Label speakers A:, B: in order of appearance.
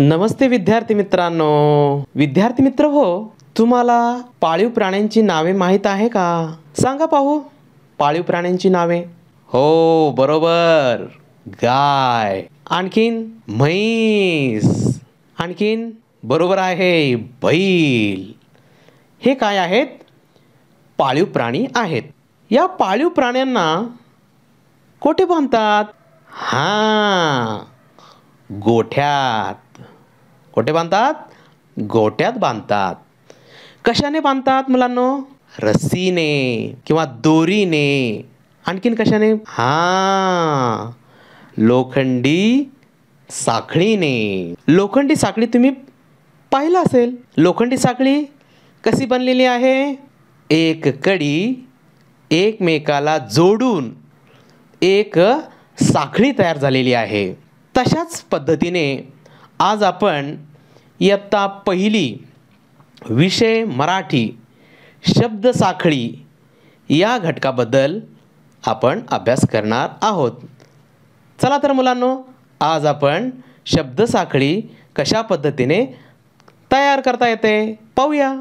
A: नमस्ते विद्यार्थी मित्रांनो विद्यार्थी मित्र हो तुम्हाला पाळीव प्राण्यांची नावे माहीत आहे का सांगा पाहू पाळीव प्राण्यांची नावे हो बरोबर गाय आणखीन म्हैस आणखीन बरोबर आहे बैल हे काय आहेत पाळीव प्राणी आहेत या पाळीव प्राण्यांना कोठे बांधतात हां गोठ्यात कोठे बांधतात गोठ्यात बांधतात कशाने बांधतात मुलांनो रस्सीने किंवा दोरीने आणखीन कशाने हां लोखंडी साखळीने लोखंडी साखळी तुम्ही पाहिलं असेल लोखंडी साखळी कशी बनलेली आहे एक कडी एकमेकाला जोडून एक साखळी तयार झालेली आहे तशाच पद्धतीने आज आपण इयत्ता पहिली विषय मराठी शब्दसाखळी या घटकाबद्दल आपण अभ्यास करणार आहोत चला तर मुलांनो आज आपण शब्दसाखळी कशा पद्धतीने तयार करता येते पाहूया